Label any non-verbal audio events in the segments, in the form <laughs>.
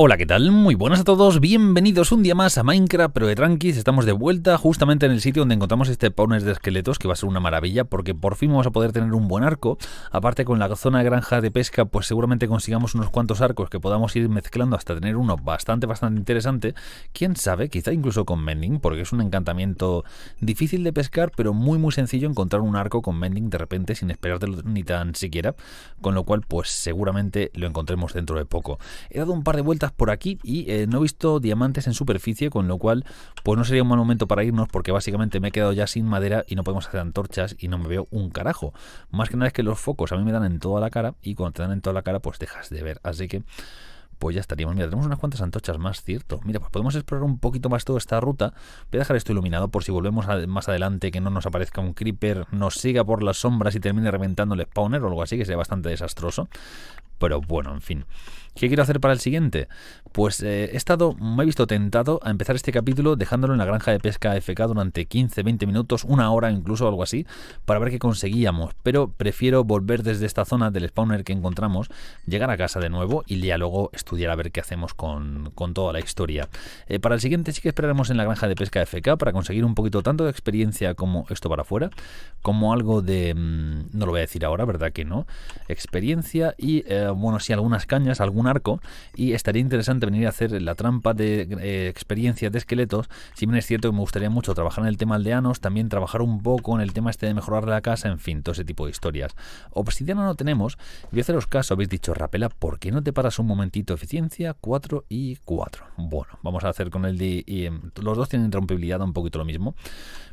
Hola, ¿qué tal? Muy buenas a todos, bienvenidos un día más a Minecraft Pero de Tranquis, estamos de vuelta justamente en el sitio donde encontramos este pones de esqueletos que va a ser una maravilla porque por fin vamos a poder tener un buen arco aparte con la zona de granja de pesca pues seguramente consigamos unos cuantos arcos que podamos ir mezclando hasta tener uno bastante bastante interesante, quién sabe, quizá incluso con Mending porque es un encantamiento difícil de pescar pero muy muy sencillo encontrar un arco con Mending de repente sin esperártelo ni tan siquiera con lo cual pues seguramente lo encontremos dentro de poco, he dado un par de vueltas por aquí y eh, no he visto diamantes en superficie, con lo cual pues no sería un mal momento para irnos porque básicamente me he quedado ya sin madera y no podemos hacer antorchas y no me veo un carajo. Más que nada es que los focos a mí me dan en toda la cara y cuando te dan en toda la cara pues dejas de ver. Así que pues ya estaríamos. Mira, tenemos unas cuantas antorchas más, cierto. Mira, pues podemos explorar un poquito más toda esta ruta. Voy a dejar esto iluminado por si volvemos más adelante, que no nos aparezca un creeper, nos siga por las sombras y termine reventando el spawner o algo así, que sería bastante desastroso. Pero bueno, en fin. ¿Qué quiero hacer para el siguiente? Pues eh, he estado, me he visto tentado a empezar este capítulo dejándolo en la granja de pesca FK durante 15, 20 minutos, una hora incluso, algo así, para ver qué conseguíamos. Pero prefiero volver desde esta zona del spawner que encontramos, llegar a casa de nuevo y ya luego estudiar a ver qué hacemos con, toda la historia. Eh, para el siguiente sí que esperaremos en la granja de pesca FK para conseguir un poquito tanto de experiencia como esto para afuera, como algo de... Mm, no lo voy a decir ahora, ¿verdad que no? Experiencia y, eh, bueno, sí, algunas cañas, algunas arco y estaría interesante venir a hacer la trampa de experiencia eh, experiencias de esqueletos. Si bien es cierto que me gustaría mucho trabajar en el tema aldeanos, también trabajar un poco en el tema este de mejorar la casa, en fin, todo ese tipo de historias. Obsidiana no tenemos, voy a haceros caso, habéis dicho, Rapela, ¿por qué no te paras un momentito? Eficiencia 4 y 4. Bueno, vamos a hacer con el de... Y, em, los dos tienen interrumpibilidad, un poquito lo mismo.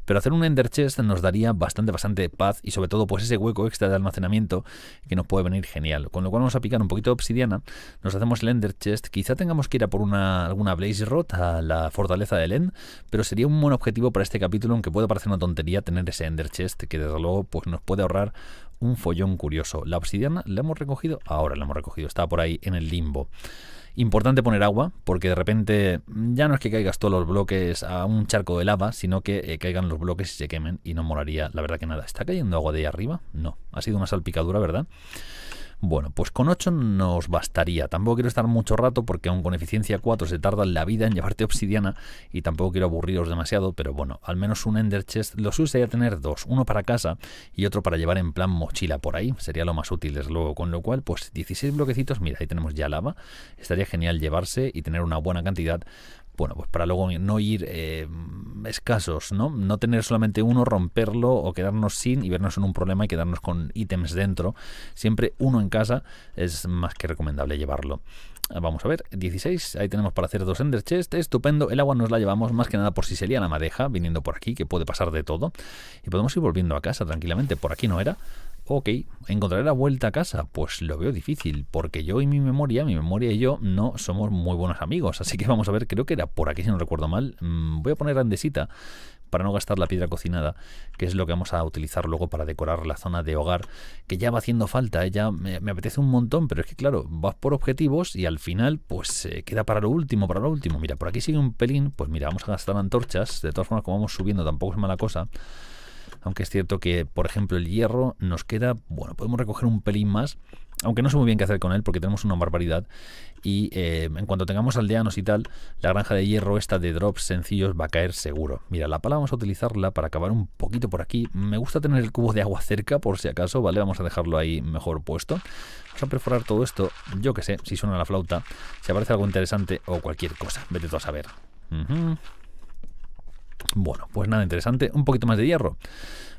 Pero hacer un Ender Chest nos daría bastante, bastante paz y sobre todo pues ese hueco extra de almacenamiento que nos puede venir genial. Con lo cual vamos a picar un poquito de obsidiana, nos hacemos el Ender Chest. Quizá tengamos que ir a por una, alguna Blaze Rod a la fortaleza del End, pero sería un buen objetivo para este capítulo, aunque puede parecer una tontería tener ese Ender Chest que desde luego pues nos puede ahorrar un follón curioso. La obsidiana la hemos recogido, ahora la hemos recogido, estaba por ahí en el limbo. Importante poner agua, porque de repente ya no es que caigas todos los bloques a un charco de lava, sino que eh, caigan los bloques y se quemen y no moraría. la verdad que nada. ¿Está cayendo agua de ahí arriba? No, ha sido una salpicadura, ¿verdad? Bueno, pues con 8 nos bastaría. Tampoco quiero estar mucho rato porque aún con eficiencia 4 se tarda la vida en llevarte obsidiana y tampoco quiero aburriros demasiado, pero bueno, al menos un Ender Chest. Lo suyo sería tener dos, uno para casa y otro para llevar en plan mochila por ahí. Sería lo más útil, desde luego. Con lo cual, pues 16 bloquecitos, mira, ahí tenemos ya lava. Estaría genial llevarse y tener una buena cantidad bueno, pues para luego no ir eh, escasos, ¿no? No tener solamente uno, romperlo o quedarnos sin y vernos en un problema y quedarnos con ítems dentro. Siempre uno en casa es más que recomendable llevarlo. Ah, vamos a ver, 16, ahí tenemos para hacer dos Ender Chest, estupendo, el agua nos la llevamos más que nada por si se lía la madeja viniendo por aquí, que puede pasar de todo, y podemos ir volviendo a casa tranquilamente, por aquí no era, Ok, ¿encontraré la vuelta a casa? Pues lo veo difícil, porque yo y mi memoria, mi memoria y yo no somos muy buenos amigos. Así que vamos a ver, creo que era por aquí si no recuerdo mal. Mm, voy a poner andesita para no gastar la piedra cocinada, que es lo que vamos a utilizar luego para decorar la zona de hogar, que ya va haciendo falta, Ella ¿eh? ya me, apetece un montón, pero es que claro, vas por objetivos y al final pues eh, queda para lo último, para lo último. Mira, por aquí sigue un pelín, pues mira, vamos a gastar antorchas, de todas formas como vamos subiendo tampoco es mala cosa aunque es cierto que, por ejemplo, el hierro nos queda, bueno, podemos recoger un pelín más, aunque no sé muy bien qué hacer con él porque tenemos una barbaridad. Y eh, en cuanto tengamos aldeanos y tal, la granja de hierro esta de drops sencillos va a caer seguro. Mira, la pala vamos a utilizarla para acabar un poquito por aquí. Me gusta tener el cubo de agua cerca por si acaso, ¿vale? Vamos a dejarlo ahí mejor puesto. Vamos a perforar todo esto, yo que sé, si suena la flauta, si aparece algo interesante o cualquier cosa. Vete tú a saber. Bueno, pues nada interesante. Un poquito más de hierro.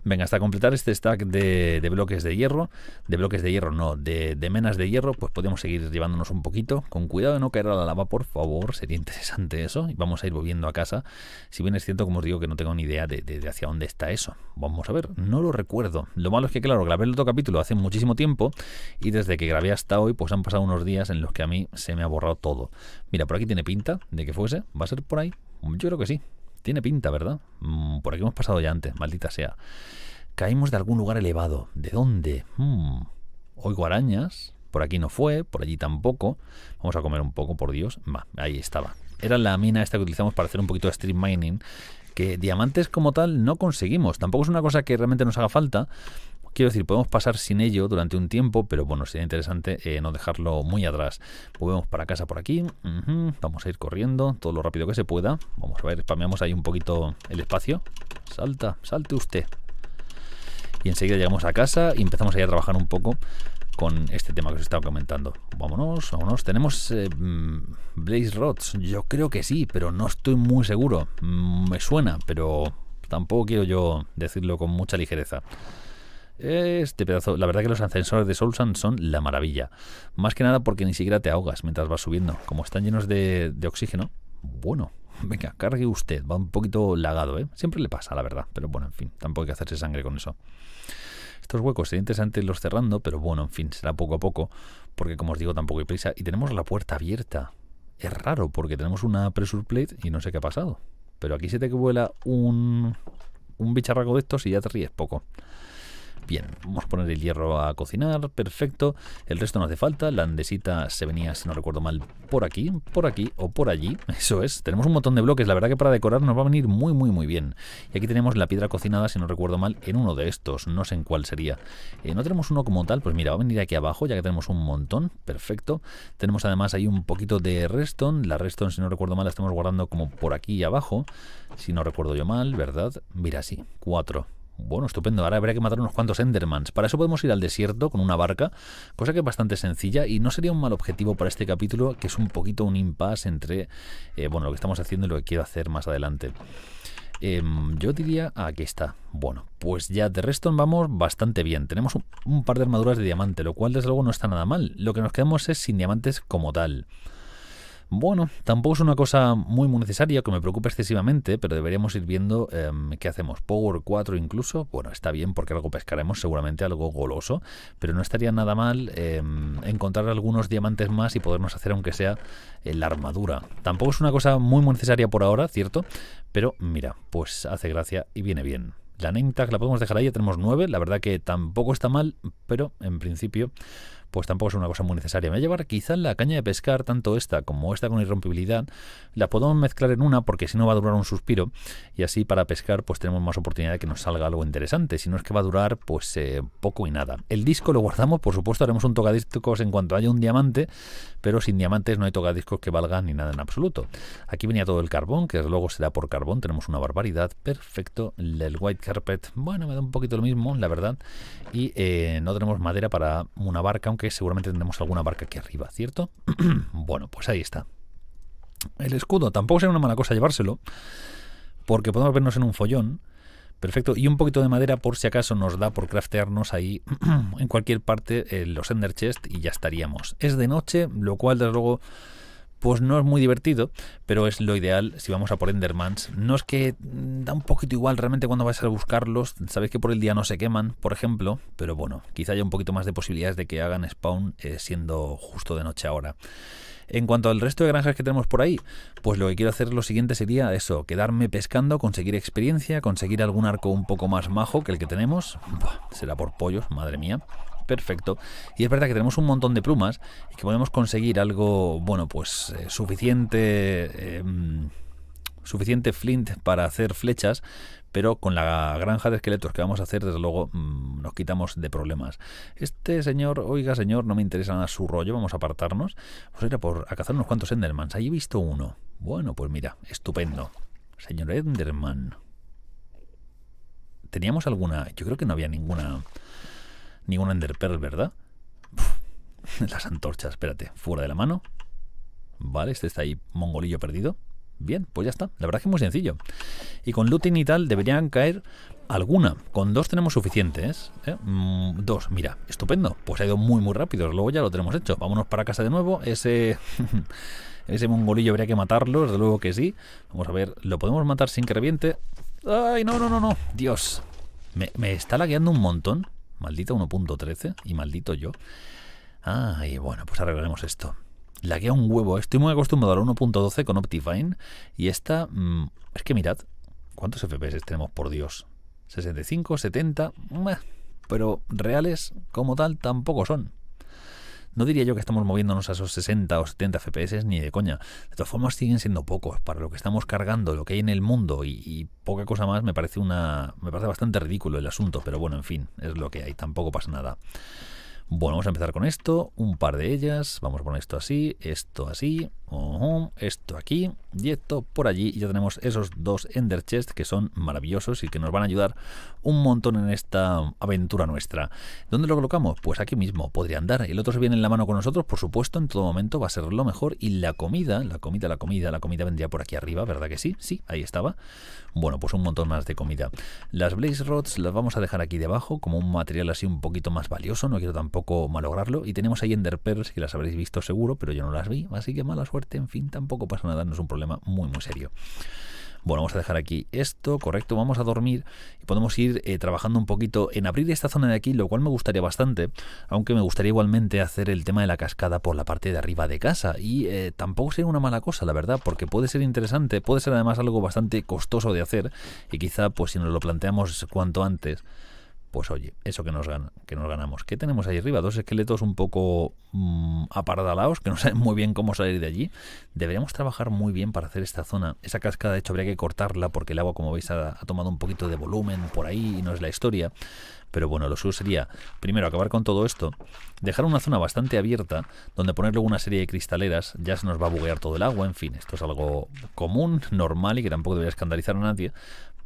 Venga, hasta completar este stack de, bloques de hierro, de bloques de hierro no, de, menas de hierro, pues podemos seguir llevándonos un poquito. Con cuidado de no caer a la lava, por favor, sería interesante eso. Y vamos a ir volviendo a casa. Si bien es cierto, como os digo, que no tengo ni idea de, de hacia dónde está eso. Vamos a ver, no lo recuerdo. Lo malo es que, claro, grabé el otro capítulo hace muchísimo tiempo y desde que grabé hasta hoy, pues han pasado unos días en los que a mí se me ha borrado todo. Mira, por aquí tiene pinta de que fuese. ¿Va a ser por ahí? Yo creo que sí. Tiene pinta, ¿verdad? Mm, por aquí hemos pasado ya antes, maldita sea. Caímos de algún lugar elevado. ¿De dónde? Mm, oigo arañas. Por aquí no fue, por allí tampoco. Vamos a comer un poco, por Dios. ahí estaba. Era la mina esta que utilizamos para hacer un poquito de stream mining que diamantes como tal no conseguimos. Tampoco es una cosa que realmente nos haga falta, Quiero decir, podemos pasar sin ello durante un tiempo, pero bueno, sería interesante eh, no dejarlo muy atrás. Volvemos para casa por aquí. Vamos a ir corriendo todo lo rápido que se pueda. Vamos a ver, spameamos ahí un poquito el espacio. Salta, salte usted. Y enseguida llegamos a casa y empezamos ahí a trabajar un poco con este tema que os estaba comentando. Vámonos, vámonos. Tenemos eh, mm, Blaze Rods. Yo creo que sí, pero no estoy muy seguro. Mm, me suena, pero tampoco quiero yo decirlo con mucha ligereza. Este pedazo, la verdad que los ascensores de Soulsan son la maravilla. Más que nada porque ni siquiera te ahogas mientras vas subiendo. Como están llenos de, oxígeno, bueno, <laughs> venga, cargue usted. Va un poquito lagado, ¿eh? Siempre le pasa, la verdad. Pero bueno, en fin, tampoco hay que hacerse sangre con eso. Estos huecos sería interesante los cerrando, pero bueno, en fin, será poco a poco, porque como os digo, tampoco hay prisa. Y tenemos la puerta abierta. Es raro, porque tenemos una pressure plate y no sé qué ha pasado. Pero aquí se te vuela un, un bicharraco de estos y ya te ríes poco. Bien, vamos a poner el hierro a cocinar, perfecto. El resto no hace falta, la andesita se venía, si no recuerdo mal, por aquí, por aquí o por allí. <laughs> Eso es, tenemos un montón de bloques, la verdad que para decorar nos va a venir muy, muy, muy bien. Y aquí tenemos la piedra cocinada, si no recuerdo mal, en uno de estos, no sé en cuál sería. Eh, no tenemos uno como tal, pues mira, va a venir aquí abajo, ya que tenemos un montón, perfecto. Tenemos además ahí un poquito de redstone, la redstone, si no recuerdo mal, la estamos guardando como por aquí y abajo, si no recuerdo yo mal, ¿verdad? Mira, así, cuatro bueno, estupendo. Ahora habría que matar unos cuantos Endermans. Para eso podemos ir al desierto con una barca, cosa que es bastante sencilla y no sería un mal objetivo para este capítulo, que es un poquito un impasse entre eh, bueno, lo que estamos haciendo y lo que quiero hacer más adelante. Em, yo diría, aquí está. Bueno, pues ya de resto vamos bastante bien. Tenemos un par de armaduras de diamante, lo cual desde luego no está nada mal. Lo que nos quedamos es sin diamantes como tal. Bueno, tampoco es una cosa muy, muy necesaria que me preocupa excesivamente, pero deberíamos ir viendo em, qué hacemos. Power 4 incluso, bueno, está bien porque algo pescaremos, seguramente algo goloso, pero no estaría nada mal em, encontrar algunos diamantes más y podernos hacer aunque sea eh, la armadura. Tampoco es una cosa muy, necesaria por ahora, cierto, pero mira, pues hace gracia y viene bien. La name la podemos dejar ahí, ya tenemos 9, la verdad que tampoco está mal, pero en principio pues tampoco es una cosa muy necesaria. Me voy a llevar quizás la caña de pescar, tanto esta como esta con irrompibilidad, la podemos mezclar en una porque si no va a durar un suspiro y así para pescar pues tenemos más oportunidad de que nos salga algo interesante. Si no es que va a durar pues eh, poco y nada. El disco lo guardamos, por supuesto haremos un tocadiscos en cuanto haya un diamante, pero sin diamantes no hay tocadiscos que valgan ni nada en absoluto. Aquí venía todo el carbón, que luego da por carbón, tenemos una barbaridad, perfecto. El white carpet, bueno, me da un poquito lo mismo, la verdad. Y eh, no tenemos madera para una barca, que seguramente tendremos alguna barca aquí arriba, ¿cierto? <clears throat> bueno, pues ahí está. El escudo tampoco sería una mala cosa llevárselo, porque podemos vernos en un follón. Perfecto, y un poquito de madera por si acaso nos da por craftearnos ahí <clears throat> en cualquier parte eh, los Ender Chest y ya estaríamos. Es de noche, lo cual desde luego pues no es muy divertido, pero es lo ideal si vamos a por Endermans. No es que mm, da un poquito igual realmente cuando vais a buscarlos, sabéis que por el día no se queman, por ejemplo, pero bueno, quizá haya un poquito más de posibilidades de que hagan spawn eh, siendo justo de noche ahora. En cuanto al resto de granjas que tenemos por ahí, pues lo que quiero hacer lo siguiente sería eso, quedarme pescando, conseguir experiencia, conseguir algún arco un poco más majo que el que tenemos. será por pollos, madre mía perfecto. Y es verdad que tenemos un montón de plumas y que podemos conseguir algo, bueno, pues eh, suficiente... Em, suficiente flint para hacer flechas, pero con la granja de esqueletos que vamos a hacer, desde luego, mm, nos quitamos de problemas. Este señor, oiga señor, no me interesa nada su rollo, vamos a apartarnos. Pues era por a cazar unos cuantos Endermans. Ahí he visto uno. Bueno, pues mira, estupendo. Señor Enderman. ¿Teníamos alguna? Yo creo que no había ninguna Ninguna enderpearl, ¿verdad? las antorchas, espérate, fuera de la mano. Vale, este está ahí mongolillo perdido. Bien, pues ya está. La verdad es que es muy sencillo. Y con looting y tal deberían caer alguna. Con dos tenemos suficientes. ¿eh? Mm, dos, mira, estupendo. Pues ha ido muy, muy rápido. Luego ya lo tenemos hecho. Vámonos para casa de nuevo. Ese... <laughs> Ese mongolillo habría que matarlo, desde luego que sí. Vamos a ver, ¿lo podemos matar sin que reviente? ¡Ay, no, no, no, no! Dios, me, me está lagueando un montón. Maldita 1.13 y maldito yo. Ah, y bueno, pues arreglaremos esto. La que a un huevo. Estoy muy acostumbrado a la 1.12 con Optifine. Y esta... Mm, es que mirad, ¿cuántos FPS tenemos, por Dios? 65, 70... pero reales como tal tampoco son. No diría yo que estamos moviéndonos a esos 60 o 70 FPS ni de coña. De todas formas, siguen siendo pocos. Para lo que estamos cargando, lo que hay en el mundo y, poca cosa más, me parece, una, me parece bastante ridículo el asunto. Pero bueno, en fin, es lo que hay. Tampoco pasa nada. Bueno, vamos a empezar con esto. Un par de ellas. Vamos a poner esto así, esto así esto aquí y esto por allí. Y ya tenemos esos dos Ender chests que son maravillosos y que nos van a ayudar un montón en esta aventura nuestra. ¿Dónde lo colocamos? Pues aquí mismo podría andar. El otro se viene en la mano con nosotros, por supuesto, en todo momento va a ser lo mejor. Y la comida, la comida, la comida, la comida vendría por aquí arriba, ¿verdad que sí? Sí, ahí estaba. Bueno, pues un montón más de comida. Las Blaze Rods las vamos a dejar aquí debajo como un material así un poquito más valioso. No quiero tampoco malograrlo. Y tenemos ahí Ender Pearls que las habréis visto seguro, pero yo no las vi, así que malas en fin, tampoco pasa nada, no es un problema muy, muy serio. Bueno, vamos a dejar aquí esto, correcto, vamos a dormir y podemos ir eh, trabajando un poquito en abrir esta zona de aquí, lo cual me gustaría bastante, aunque me gustaría igualmente hacer el tema de la cascada por la parte de arriba de casa y eh, tampoco sería una mala cosa, la verdad, porque puede ser interesante, puede ser además algo bastante costoso de hacer y quizá pues si nos lo planteamos cuanto antes, pues oye, eso que nos, que nos ganamos. ¿Qué tenemos ahí arriba? Dos esqueletos un poco mmm, apardalados, que no <laughs> saben muy bien cómo salir de allí. Deberíamos trabajar muy bien para hacer esta zona. Esa cascada, de hecho, habría que cortarla porque el agua, como veis, ha, ha tomado un poquito de volumen por ahí y no es la historia. Pero bueno, lo suyo sería, primero, acabar con todo esto, dejar una zona bastante abierta, donde poner luego una serie de cristaleras, ya se nos va a buguear todo el agua, en fin, esto es algo común, normal y que tampoco debería escandalizar a nadie,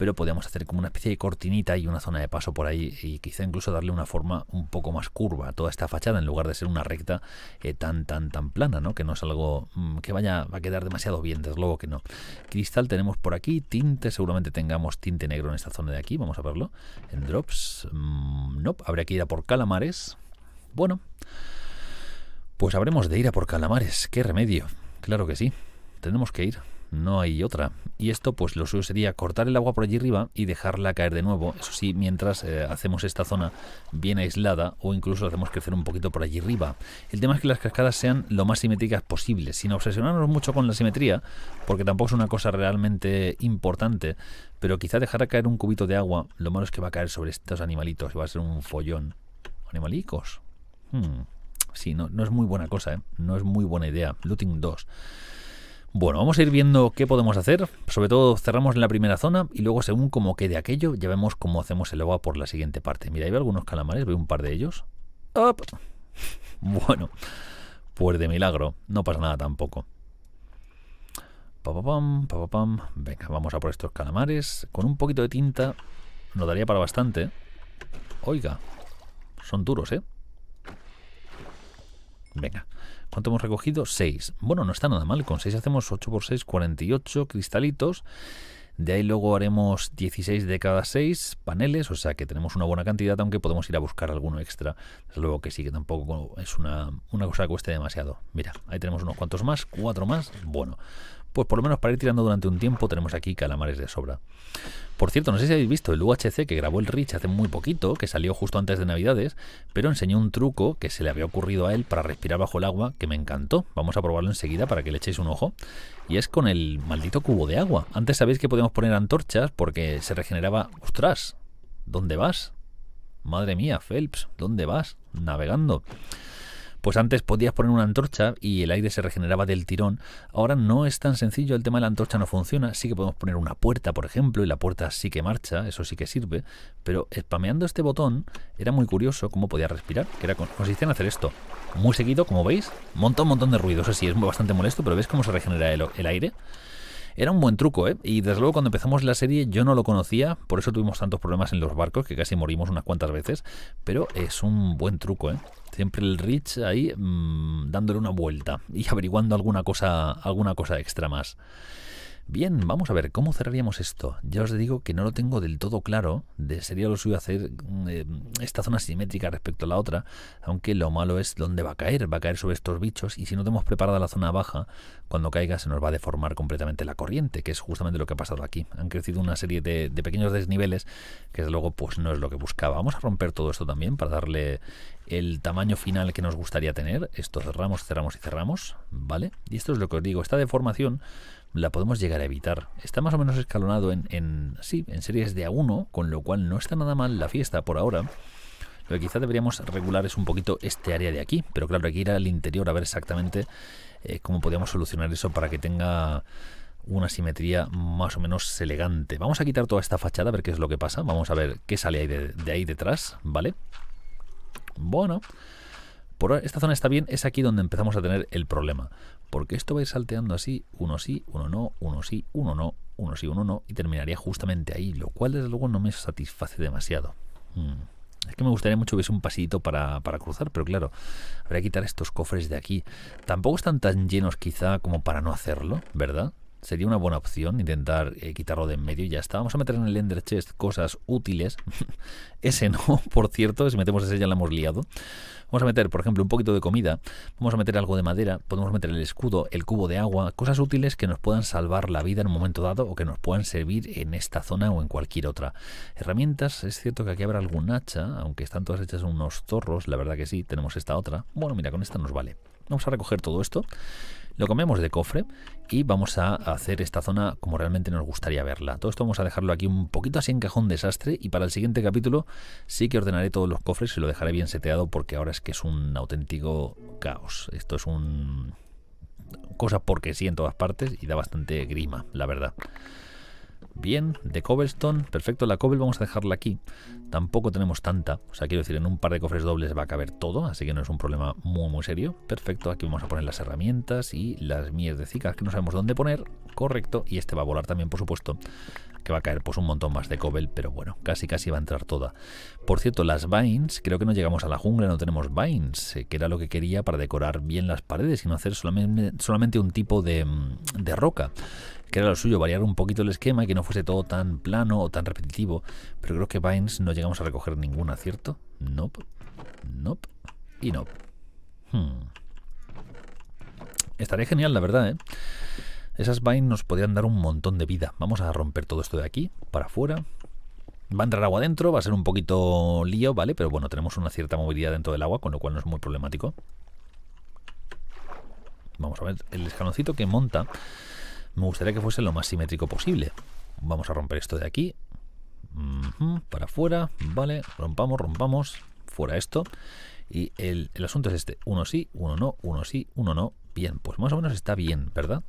pero podríamos hacer como una especie de cortinita y una zona de paso por ahí y quizá incluso darle una forma un poco más curva a toda esta fachada en lugar de ser una recta eh, tan, tan, tan plana, ¿no? Que no es algo mm, que vaya va a quedar demasiado bien, desde luego que no. Cristal tenemos por aquí, tinte, seguramente tengamos tinte negro en esta zona de aquí, vamos a verlo. En drops, mm, no, habría que ir a por calamares. Bueno, pues habremos de ir a por calamares, qué remedio, claro que sí, tenemos que ir no hay otra. Y esto, pues lo suyo sería cortar el agua por allí arriba y dejarla caer de nuevo, eso sí, mientras eh, hacemos esta zona bien aislada o incluso la hacemos crecer un poquito por allí arriba. El tema es que las cascadas sean lo más simétricas posible, sin obsesionarnos mucho con la simetría, porque tampoco es una cosa realmente importante, pero quizá dejar caer un cubito de agua, lo malo es que va a caer sobre estos animalitos y va a ser un follón. Animalicos. Hmm. Sí, no, no es muy buena cosa, ¿eh? no es muy buena idea. Looting 2. Bueno, vamos a ir viendo qué podemos hacer. Sobre todo cerramos en la primera zona y luego según como quede aquello, ya vemos cómo hacemos el agua por la siguiente parte. Mira, ahí veo algunos calamares, veo un par de ellos. ¡Op! <laughs> Bueno, pues de milagro, no pasa nada tampoco. Papapam, papapam. Venga, vamos a por estos calamares. Con un poquito de tinta nos daría para bastante. Oiga, son duros, ¿eh? Venga, ¿Cuánto hemos recogido? 6. Bueno, no está nada mal. Con 6 hacemos 8 por 6, 48 cristalitos. De ahí luego haremos 16 de cada 6 paneles, o sea que tenemos una buena cantidad, aunque podemos ir a buscar alguno extra. Desde luego que sí, que tampoco es una, cosa que cueste demasiado. Mira, ahí tenemos unos cuantos más, 4 más. Bueno, pues por lo menos para ir tirando durante un tiempo tenemos aquí calamares de sobra. Por cierto, no sé si habéis visto el UHC que grabó el Rich hace muy poquito, que salió justo antes de Navidades, pero enseñó un truco que se le había ocurrido a él para respirar bajo el agua que me encantó. Vamos a probarlo enseguida para que le echéis un ojo. Y es con el maldito cubo de agua. Antes sabéis que podíamos poner antorchas porque se regeneraba... ¡Ostras! ¿Dónde vas? Madre mía, Phelps, ¿dónde vas? Navegando. Pues antes podías poner una antorcha y el aire se regeneraba del tirón. Ahora no es tan sencillo, el tema de la antorcha no funciona. Sí que podemos poner una puerta, por ejemplo, y la puerta sí que marcha, eso sí que sirve. Pero spameando este botón era muy curioso cómo podía respirar, que era consistía en hacer esto. Muy seguido, como veis, montón, montón de ruido. Eso sí, es bastante molesto, pero ¿ves cómo se regenera el aire? Era un buen truco, ¿eh? Y desde luego cuando empezamos la serie yo no lo conocía, por eso tuvimos tantos problemas en los barcos, que casi morimos unas cuantas veces, pero es un buen truco, ¿eh? Siempre el Rich ahí mm, dándole una vuelta y averiguando alguna cosa, alguna cosa extra más. Bien, vamos a ver, ¿cómo cerraríamos esto? Ya os digo que no lo tengo del todo claro, de sería lo suyo hacer mm, eh, esta zona simétrica respecto a la otra, aunque lo malo es dónde va a caer, va a caer sobre estos bichos y si no tenemos preparada la zona baja, cuando caiga se nos va a deformar completamente la corriente, que es justamente lo que ha pasado aquí. Han crecido una serie de, de pequeños desniveles que desde luego pues no es lo que buscaba. Vamos a romper todo esto también para darle el tamaño final que nos gustaría tener. Esto cerramos, cerramos y cerramos, ¿vale? Y esto es lo que os digo, esta deformación la podemos llegar a evitar. Está más o menos escalonado en, en, sí, en series de a 1 con lo cual no está nada mal la fiesta por ahora. Lo que quizá deberíamos regular es un poquito este área de aquí, pero claro, hay que ir al interior a ver exactamente eh, cómo podíamos solucionar eso para que tenga una simetría más o menos elegante. Vamos a quitar toda esta fachada, a ver qué es lo que pasa. Vamos a ver qué sale ahí de, de ahí detrás, ¿vale? Bueno, por esta zona está bien, es aquí donde empezamos a tener el problema porque esto va a ir salteando así, uno sí, uno no, uno sí, uno no, uno sí, uno no, y terminaría justamente ahí, lo cual desde luego no me satisface demasiado. Mm. Es que me gustaría mucho que hubiese un pasito para, para cruzar, pero claro, habría que quitar estos cofres de aquí. Tampoco están tan llenos quizá como para no hacerlo, ¿verdad? sería una buena opción intentar eh, quitarlo de en medio y ya está. Vamos a meter en el Ender Chest cosas útiles. <laughs> ese no, <laughs> por cierto, si metemos ese ya lo hemos liado. Vamos a meter, por ejemplo, un poquito de comida, vamos a meter algo de madera, podemos meter el escudo, el cubo de agua, cosas útiles que nos puedan salvar la vida en un momento dado o que nos puedan servir en esta zona o en cualquier otra. Herramientas, es cierto que aquí habrá algún hacha, aunque están todas hechas unos zorros, la verdad que sí, tenemos esta otra. Bueno, mira, con esta nos vale. Vamos a recoger todo esto lo comemos de cofre y vamos a hacer esta zona como realmente nos gustaría verla. Todo esto vamos a dejarlo aquí un poquito así en cajón desastre y para el siguiente capítulo sí que ordenaré todos los cofres y lo dejaré bien seteado porque ahora es que es un auténtico caos. Esto es un... cosa porque sí en todas partes y da bastante grima, la verdad bien, de cobblestone, perfecto, la cobble vamos a dejarla aquí. Tampoco tenemos tanta, o sea, quiero decir, en un par de cofres dobles va a caber todo, así que no es un problema muy, muy serio. Perfecto, aquí vamos a poner las herramientas y las mierdecicas que no sabemos dónde poner, correcto, y este va a volar también, por supuesto, que va a caer pues un montón más de cobble, pero bueno, casi casi va a entrar toda. Por cierto, las vines, creo que no llegamos a la jungla, no tenemos vines, eh, que era lo que quería para decorar bien las paredes y no hacer solamente, solamente un tipo de, mm, de roca que era lo suyo, variar un poquito el esquema, y que no fuese todo tan plano o tan repetitivo. Pero creo que Vines no llegamos a recoger ninguna, ¿cierto? Nope, nope y nope. Hmm. Estaría genial, la verdad, ¿eh? Esas Vines nos podrían dar un montón de vida. Vamos a romper todo esto de aquí, para afuera. Va a entrar agua dentro va a ser un poquito lío, ¿vale? Pero bueno, tenemos una cierta movilidad dentro del agua, con lo cual no es muy problemático. Vamos a ver el escaloncito que monta me gustaría que fuese lo más simétrico posible. Vamos a romper esto de aquí. Para afuera, vale, rompamos, rompamos, fuera esto. Y el, el asunto es este, uno sí, uno no, uno sí, uno no. Bien, pues más o menos está bien, ¿verdad?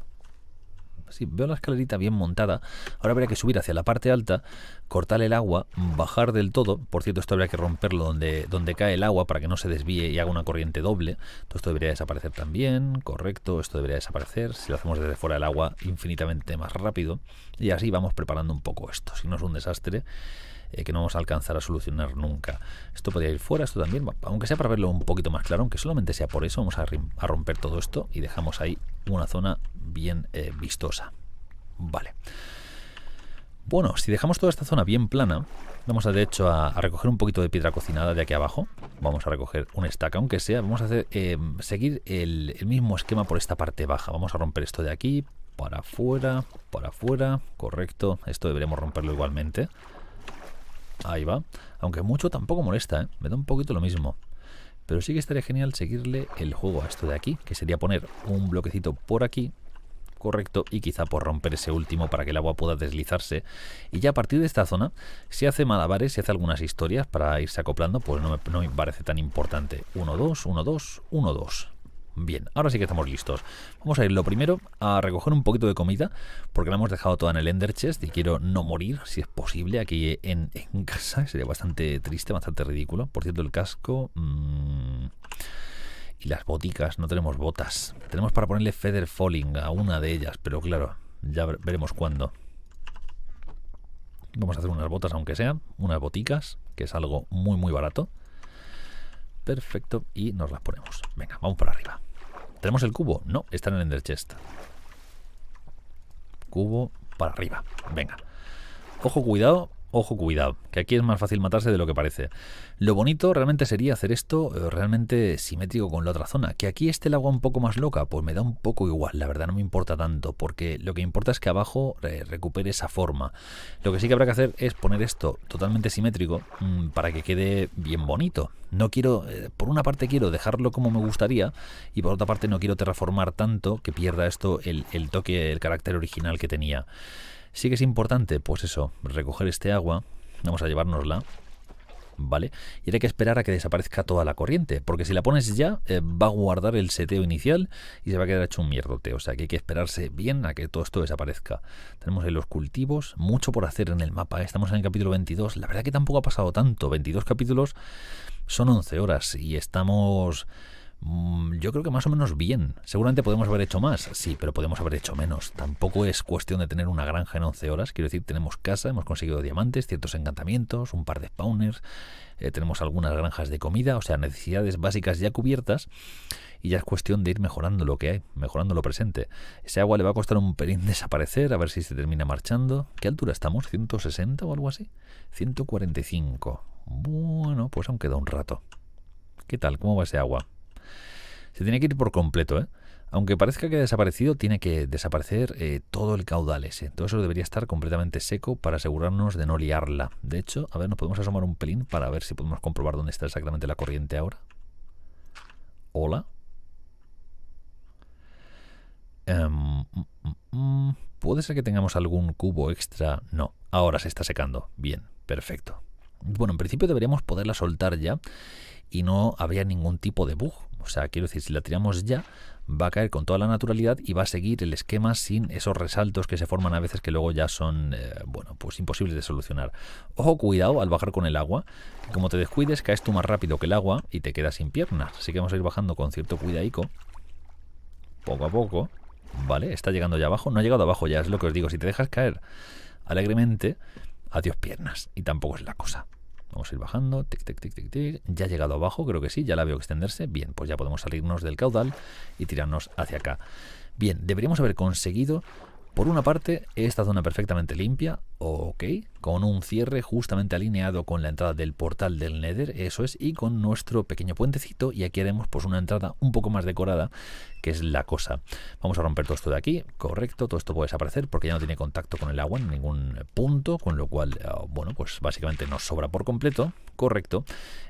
sí, veo la escalerita bien montada. Ahora habría que subir hacia la parte alta, cortar el agua, bajar del todo. Por cierto, esto habría que romperlo donde, donde cae el agua para que no se desvíe y haga una corriente doble. Todo esto debería desaparecer también, correcto, esto debería desaparecer. Si lo hacemos desde fuera del agua, infinitamente más rápido. Y así vamos preparando un poco esto. Si no es un desastre eh, que no vamos a alcanzar a solucionar nunca. Esto podría ir fuera, esto también, aunque sea para verlo un poquito más claro, aunque solamente sea por eso, vamos a, romper todo esto y dejamos ahí una zona bien eh, vistosa. Vale. Bueno, si dejamos toda esta zona bien plana, vamos a de hecho a, recoger un poquito de piedra cocinada de aquí abajo. Vamos a recoger un estaca, aunque sea. Vamos a hacer, eh, seguir el, el, mismo esquema por esta parte baja. Vamos a romper esto de aquí, para afuera, para afuera, correcto. Esto deberemos romperlo igualmente. Ahí va. Aunque mucho tampoco molesta, ¿eh? Me da un poquito lo mismo. Pero sí que estaría genial seguirle el juego a esto de aquí, que sería poner un bloquecito por aquí, correcto, y quizá por romper ese último para que el agua pueda deslizarse. Y ya a partir de esta zona, Se hace malabares, si hace algunas historias para irse acoplando, pues no me, no me parece tan importante. 1-2, 1-2, 1-2. Bien, ahora sí que estamos listos. Vamos a ir lo primero a recoger un poquito de comida, porque la hemos dejado toda en el Ender Chest y quiero no morir, si es posible, aquí en, casa. <laughs> Sería bastante triste, bastante ridículo. Por cierto, el casco... Mm, y las boticas, no tenemos botas. Tenemos para ponerle Feather Falling a una de ellas, pero claro, ya veremos cuándo. Vamos a hacer unas botas, aunque sean unas boticas, que es algo muy, muy barato. Perfecto, y nos las ponemos. Venga, vamos para arriba. ¿Tenemos el cubo? No, está en el Ender Chest. Cubo para arriba. Venga. Ojo, cuidado, ojo, cuidado, que aquí es más fácil matarse de lo que parece. Lo bonito realmente sería hacer esto eh, realmente simétrico con la otra zona. Que aquí esté el agua un poco más loca, pues me da un poco igual, la verdad no me importa tanto, porque lo que importa es que abajo eh, recupere esa forma. Lo que sí que habrá que hacer es poner esto totalmente simétrico mm, para que quede bien bonito. No quiero, eh, por una parte quiero dejarlo como me gustaría y por otra parte no quiero terraformar tanto que pierda esto el toque, el carácter original que tenía. Sí que es importante, pues eso, recoger este agua. Vamos a llevárnosla. ¿Vale? Y hay que esperar a que desaparezca toda la corriente, porque si la pones ya, eh, va a guardar el seteo inicial y se va a quedar hecho un mierdote. O sea que hay que esperarse bien a que todo esto desaparezca. Tenemos ahí los cultivos, mucho por hacer en el mapa. ¿eh? Estamos en el capítulo 22. La verdad que tampoco ha pasado tanto. 22 capítulos son 11 horas y estamos Mm, yo creo que más o menos bien. Seguramente podemos haber hecho más, sí, pero podemos haber hecho menos. Tampoco es cuestión de tener una granja en 11 horas. Quiero decir, tenemos casa, hemos conseguido diamantes, ciertos encantamientos, un par de spawners, eh, tenemos algunas granjas de comida, o sea, necesidades básicas ya cubiertas. Y ya es cuestión de ir mejorando lo que hay, mejorando lo presente. Ese agua le va a costar un pelín <laughs> desaparecer, a ver si se termina marchando. ¿Qué altura estamos? ¿160 o algo así? 145. Bueno, pues aún queda un rato. ¿Qué tal? ¿Cómo va ese agua? Se tiene que ir por completo, ¿eh? Aunque parezca que ha desaparecido, tiene que desaparecer eh, todo el caudal ese. Todo eso debería estar completamente seco para asegurarnos de no liarla. De hecho, a ver, nos podemos asomar un pelín para ver si podemos comprobar dónde está exactamente la corriente ahora. Hola. Em, mm, mm, mm. ¿Puede ser que tengamos algún cubo extra? No, ahora se está secando. Bien, perfecto. Bueno, en principio deberíamos poderla soltar ya y no habría ningún tipo de bug o sea, quiero decir, si la tiramos ya, va a caer con toda la naturalidad y va a seguir el esquema sin esos resaltos que se forman a veces que luego ya son, eh, bueno, pues imposibles de solucionar. Ojo, cuidado al bajar con el agua. Como te descuides, caes tú más rápido que el agua y te quedas sin piernas. Así que vamos a ir bajando con cierto cuidadico, Poco a poco. Vale, está llegando ya abajo. No ha llegado abajo ya, es lo que os digo. Si te dejas caer alegremente, adiós piernas. Y tampoco es la cosa. Vamos a ir bajando, tic, tic, tic, tic, tic. Ya ha llegado abajo, creo que sí, ya la veo extenderse. Bien, pues ya podemos salirnos del caudal y tirarnos hacia acá. Bien, deberíamos haber conseguido por una parte, esta zona perfectamente limpia, ok, con un cierre justamente alineado con la entrada del portal del Nether, eso es, y con nuestro pequeño puentecito, y aquí haremos pues una entrada un poco más decorada, que es la cosa. Vamos a romper todo esto de aquí, correcto, todo esto puede desaparecer porque ya no tiene contacto con el agua en ningún punto, con lo cual, ah, bueno, pues básicamente nos sobra por completo, correcto,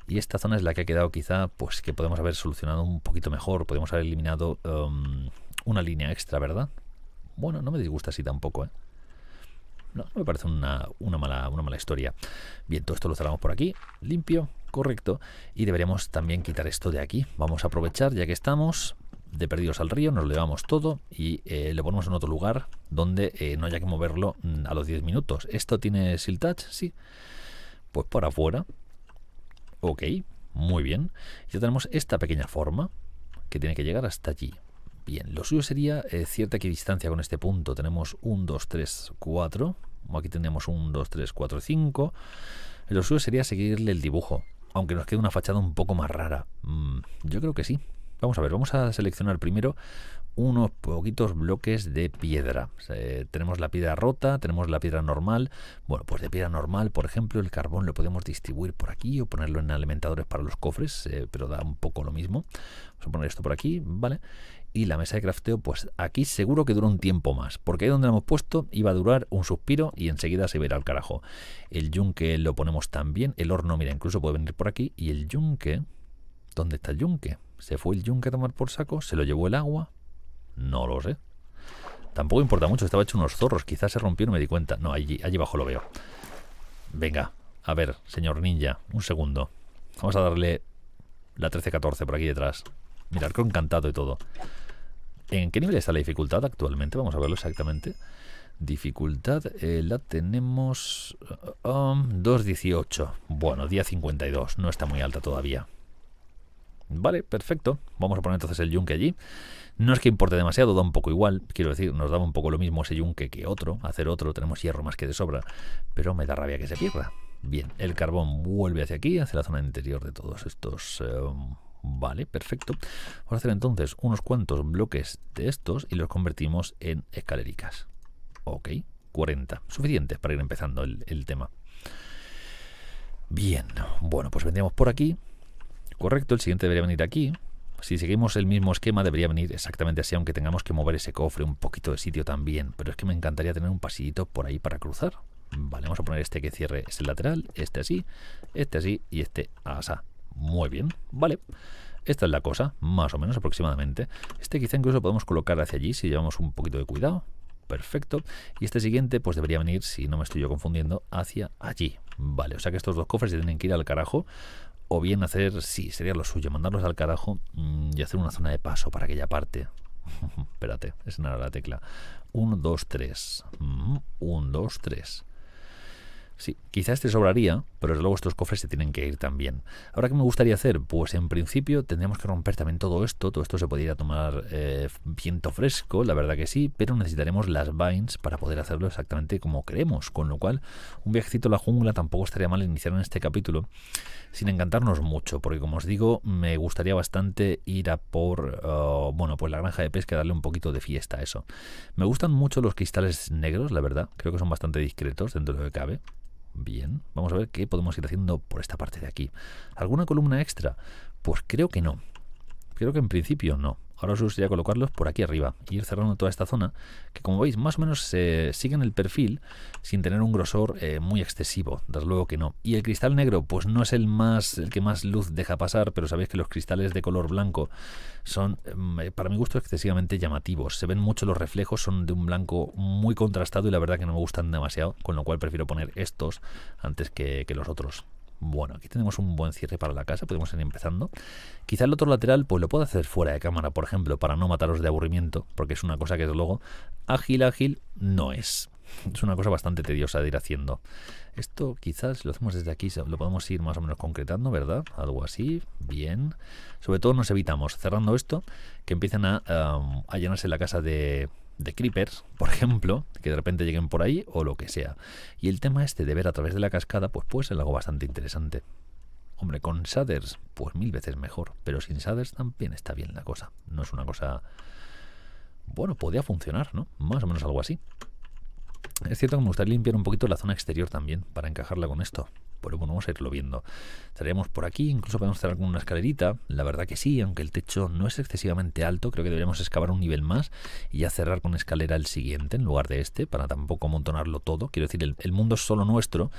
y esta zona es la que ha quedado quizá, pues que podemos haber solucionado un poquito mejor, podemos haber eliminado... Um, una línea extra, ¿verdad? Bueno, no me disgusta así tampoco, ¿eh? No, me parece una, mala, una mala historia. Bien, todo esto lo cerramos por aquí, limpio, correcto. Y deberíamos también quitar esto de aquí. Vamos a aprovechar, ya que estamos de perdidos al río, nos lo llevamos todo y eh, lo ponemos en otro lugar donde eh, no haya que moverlo mm, a los 10 minutos. ¿Esto tiene sil Sí. Pues por afuera. Ok, muy bien. Ya tenemos esta pequeña forma que tiene que llegar hasta allí. Bien, lo suyo sería eh, cierta distancia con este punto. Tenemos 1, 2, 3, 4. Aquí tenemos 1, 2, 3, 4, 5. Lo suyo sería seguirle el dibujo, aunque nos quede una fachada un poco más rara. Mm, yo creo que sí. Vamos a ver, vamos a seleccionar primero unos poquitos bloques de piedra. Eh, tenemos la piedra rota, tenemos la piedra normal. Bueno, pues de piedra normal, por ejemplo, el carbón lo podemos distribuir por aquí o ponerlo en alimentadores para los cofres, eh, pero da un poco lo mismo. Vamos a poner esto por aquí, ¿vale? y la mesa de crafteo, pues aquí seguro que dura un tiempo más, porque ahí donde la hemos puesto iba a durar un suspiro y enseguida se verá al carajo. El yunque lo ponemos también, el horno, mira, incluso puede venir por aquí, y el yunque, ¿dónde está el yunque? ¿Se fue el yunque a tomar por saco? ¿Se lo llevó el agua? No lo sé. Tampoco importa mucho, estaba hecho unos zorros, quizás se rompió no me di cuenta. No, allí, allí abajo lo veo. Venga, a ver, señor ninja, un segundo. Vamos a darle la 13-14 por aquí detrás. Mira, arco encantado y todo. ¿En qué nivel está la dificultad actualmente? Vamos a verlo exactamente. Dificultad eh, la tenemos 2.18. Eh, um, bueno, día 52. No está muy alta todavía. Vale, perfecto. Vamos a poner entonces el yunque allí. No es que importe demasiado, da un poco igual. Quiero decir, nos da un poco lo mismo ese yunque que otro. Hacer otro, tenemos hierro más que de sobra. Pero me da rabia que se pierda. Bien, el carbón vuelve hacia aquí, hacia la zona interior de todos estos... Eh, Vale, perfecto. Vamos a hacer entonces unos cuantos bloques de estos y los convertimos en escaléricas. Ok, 40. Suficientes para ir empezando el, tema. Bien, bueno, pues vendríamos por aquí. Correcto, el siguiente debería venir aquí. Si seguimos el mismo esquema debería venir exactamente así, aunque tengamos que mover ese cofre un poquito de sitio también. Pero es que me encantaría tener un pasillito por ahí para cruzar. Vale, vamos a poner este que cierre ese lateral, este así, este así y este así muy bien, vale. Esta es la cosa, más o menos aproximadamente. Este quizá incluso podemos colocar hacia allí si llevamos un poquito de cuidado. Perfecto. Y este siguiente pues debería venir, si no me estoy yo confundiendo, hacia allí. Vale, o sea que estos dos cofres se tienen que ir al carajo. O bien hacer, sí, sería lo suyo, mandarlos al carajo mm, y hacer una zona de paso para aquella parte. <laughs> Espérate, es nada la tecla. 1, 2, 3. 1, 2, 3. Sí, quizás te sobraría, pero luego estos cofres se tienen que ir también. Ahora, ¿qué me gustaría hacer? Pues en principio tendríamos que romper también todo esto. Todo esto se podría tomar eh, viento fresco, la verdad que sí, pero necesitaremos las vines para poder hacerlo exactamente como queremos. Con lo cual, un viajecito a la jungla tampoco estaría mal iniciar en este capítulo sin encantarnos mucho, porque como os digo, me gustaría bastante ir a por, oh, bueno, pues la granja de pesca, darle un poquito de fiesta a eso. Me gustan mucho los cristales negros, la verdad. Creo que son bastante discretos dentro de lo que cabe. Bien, vamos a ver qué podemos ir haciendo por esta parte de aquí. ¿Alguna columna extra? Pues creo que no. Creo que en principio no. Ahora os gustaría colocarlos por aquí arriba y ir cerrando toda esta zona, que como veis más o menos se siguen el perfil sin tener un grosor eh, muy excesivo, desde luego que no. Y el cristal negro pues no es el, más, el que más luz deja pasar, pero sabéis que los cristales de color blanco son, eh, para mi gusto, excesivamente llamativos. Se ven mucho los reflejos, son de un blanco muy contrastado y la verdad que no me gustan demasiado, con lo cual prefiero poner estos antes que, que los otros. Bueno, aquí tenemos un buen cierre para la casa, podemos ir empezando. Quizá el otro lateral pues lo puedo hacer fuera de cámara, por ejemplo, para no mataros de aburrimiento, porque es una cosa que luego ágil, ágil no es. Es una cosa bastante tediosa de ir haciendo. Esto quizás lo hacemos desde aquí, lo podemos ir más o menos concretando, ¿verdad? Algo así, bien. Sobre todo nos evitamos cerrando esto, que empiecen a, a llenarse la casa de, de creepers, por ejemplo, que de repente lleguen por ahí o lo que sea. Y el tema este de ver a través de la cascada, pues puede ser algo bastante interesante. Hombre, con shaders, pues mil veces mejor, pero sin shaders también está bien la cosa. No es una cosa... Bueno, podía funcionar, ¿no? Más o menos algo así. Es cierto que me gustaría limpiar un poquito la zona exterior también para encajarla con esto. Pero bueno, vamos a irlo viendo. Estaríamos por aquí, incluso podemos cerrar con una escalerita. La verdad que sí, aunque el techo no es excesivamente alto, creo que deberíamos excavar un nivel más y ya cerrar con escalera el siguiente en lugar de este, para tampoco amontonarlo todo. Quiero decir, el, mundo es solo nuestro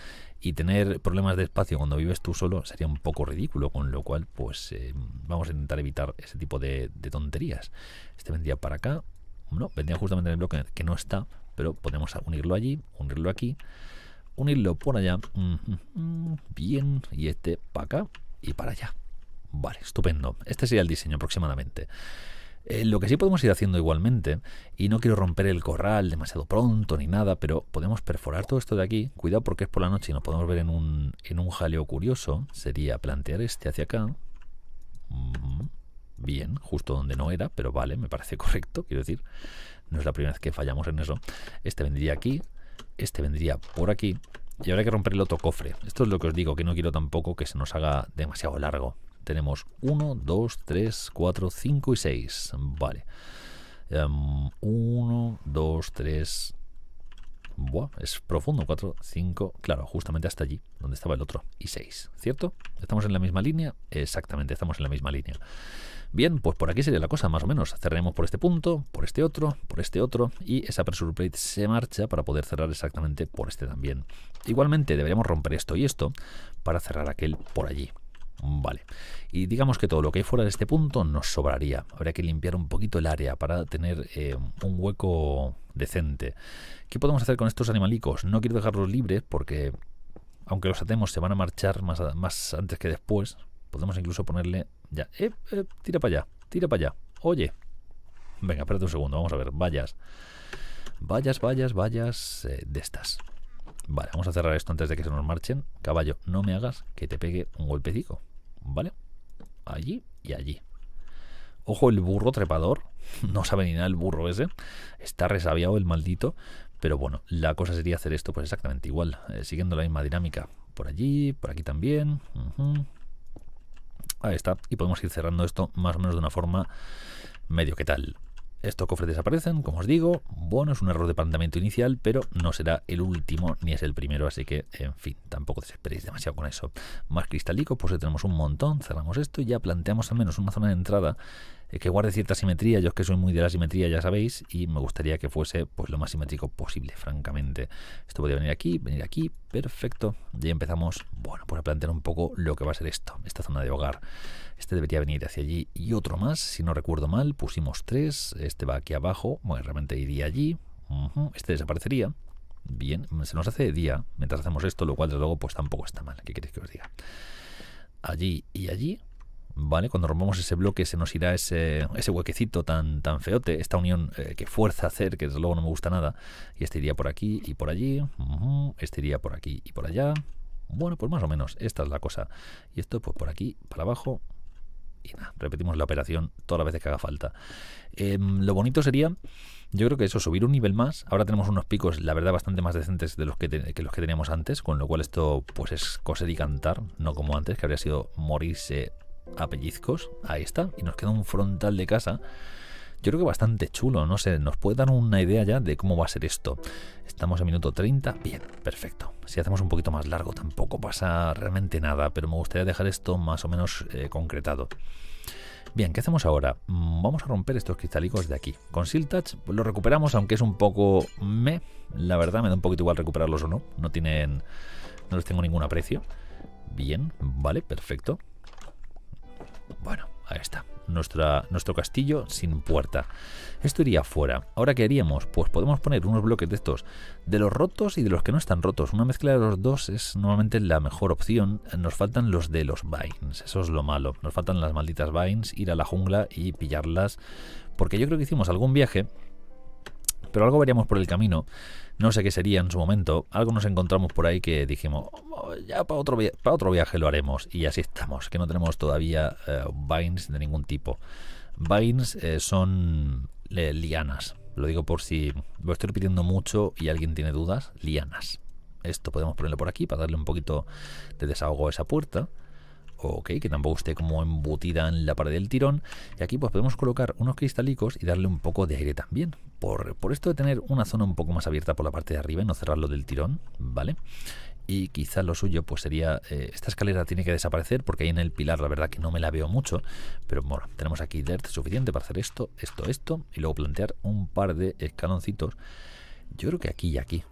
y tener problemas de espacio cuando vives tú solo sería un poco ridículo, con lo cual pues eh, vamos a intentar evitar ese tipo de, tonterías. Este vendría para acá, no, vendría justamente en el bloque que no está, pero podemos unirlo allí, unirlo aquí, unirlo por allá, bien, y este para acá y para allá. Vale, estupendo. Este sería el diseño aproximadamente. Eh, lo que sí podemos ir haciendo igualmente, y no quiero romper el corral demasiado pronto ni nada, pero podemos perforar todo esto de aquí. Cuidado porque es por la noche y nos podemos ver en un, en un jaleo curioso. Sería plantear este hacia acá. Mm, bien, justo donde no era, pero vale, me parece correcto, quiero decir no es la primera vez que fallamos en eso. Este vendría aquí, este vendría por aquí, y habrá que romper el otro cofre. Esto es lo que os digo, que no quiero tampoco que se nos haga demasiado largo. Tenemos 1, 2, 3, 4, 5 y 6. Vale. 1, 2, 3... Buah, es profundo. 4, 5... Claro, justamente hasta allí, donde estaba el otro. Y 6, ¿cierto? ¿Estamos en la misma línea? Exactamente, estamos en la misma línea. Bien, pues por aquí sería la cosa, más o menos. Cerremos por este punto, por este otro, por este otro, y esa pressure plate se marcha para poder cerrar exactamente por este también. Igualmente, deberíamos romper esto y esto para cerrar aquel por allí. Vale. Y digamos que todo lo que hay fuera de este punto nos sobraría. Habría que limpiar un poquito el área para tener eh, un hueco decente. ¿Qué podemos hacer con estos animalicos? No quiero dejarlos libres porque, aunque los atemos, se van a marchar más antes que después. Podemos incluso ponerle ya. Eh, eh tira para allá, tira para allá. Oye. Venga, espérate un segundo, vamos a ver. vayas, vayas, vayas vayas eh, de estas. Vale, vamos a cerrar esto antes de que se nos marchen. Caballo, no me hagas que te pegue un golpecito, ¿Vale? Allí y allí. Ojo, el burro trepador. <laughs> No sabe ni nada el burro ese. Está resabiado el maldito. Pero bueno, la cosa sería hacer esto pues exactamente igual. Eh, siguiendo la misma dinámica. Por allí, por aquí también. Ahí está. Y podemos ir cerrando esto más o menos de una forma medio que tal. Estos cofres desaparecen, como os digo. Bueno, es un error de planteamiento inicial, pero no será el último ni es el primero, así que, en fin, tampoco desesperéis demasiado con eso. Más cristalico, pues tenemos un montón. Cerramos esto y ya planteamos al menos una zona de entrada eh, que guarde cierta simetría. Yo es que soy muy de la simetría, ya sabéis, y me gustaría que fuese pues lo más simétrico posible, francamente. Esto podría venir aquí, venir aquí, perfecto. ya empezamos, bueno, pues a plantear un poco lo que va a ser esto, esta zona de hogar. Este debería venir hacia allí y otro más, si no recuerdo mal, pusimos tres, este va aquí abajo, bueno, realmente iría allí, este desaparecería. Bien, se nos hace día mientras hacemos esto, lo cual desde luego pues tampoco está mal, ¿qué queréis que os diga? Allí y allí, ¿vale? Cuando rompamos ese bloque se nos irá ese, ese huequecito tan, tan feote, esta unión eh, que fuerza hacer, que desde luego no me gusta nada, y este iría por aquí y por allí, este iría por aquí y por allá, bueno, pues más o menos, esta es la cosa. Y esto, pues por aquí, para abajo, y nada, repetimos la operación todas las veces que haga falta. Em, lo bonito sería, yo creo que eso, subir un nivel más. Ahora tenemos unos picos, la verdad, bastante más decentes de los que, los que teníamos antes, con lo cual esto pues es coser y cantar, no como antes, que habría sido morirse a pellizcos. Ahí está, y nos queda un frontal de casa yo creo que bastante chulo, no sé, nos puede dar una idea ya de cómo va a ser esto. Estamos a minuto 30, bien, perfecto. Si hacemos un poquito más largo tampoco pasa realmente nada, pero me gustaría dejar esto más o menos eh, concretado. Bien, ¿qué hacemos ahora? Mm, vamos a romper estos cristalicos de aquí. Con Siltouch Touch lo recuperamos, aunque es un poco me. La verdad, me da un poquito igual recuperarlos o no. No tienen. No les tengo ningún aprecio. Bien, vale, perfecto. Bueno, Ahí está. nuestro castillo sin puerta. Esto iría fuera. Ahora, ¿qué haríamos? Pues podemos poner unos bloques de estos, de los rotos y de los que no están rotos. Una mezcla de los dos es normalmente la mejor opción. Nos faltan los de los vines, eso es lo malo. Nos faltan las malditas vines, ir a la jungla y pillarlas. Porque yo creo que hicimos algún viaje, pero algo veríamos por el camino no sé qué sería en su momento, algo nos encontramos por ahí que dijimos, oh, ya para otro, para otro viaje lo haremos y así estamos, que no tenemos todavía eh, vines de ningún tipo. Vines eh, son eh, lianas, lo digo por si lo estoy repitiendo mucho y alguien tiene dudas, lianas. Esto podemos ponerlo por aquí para darle un poquito de desahogo a esa puerta. Ok, que tampoco esté como embutida en la pared del tirón. Y aquí pues podemos colocar unos cristalicos y darle un poco de aire también por, esto de tener una zona un poco más abierta por la parte de arriba y no cerrarlo del tirón, ¿vale? y quizá lo suyo pues sería eh, esta escalera tiene que desaparecer porque ahí en el pilar la verdad que no me la veo mucho pero bueno tenemos aquí dirt suficiente para hacer esto esto esto y luego plantear un par de escaloncitos yo creo que aquí y aquí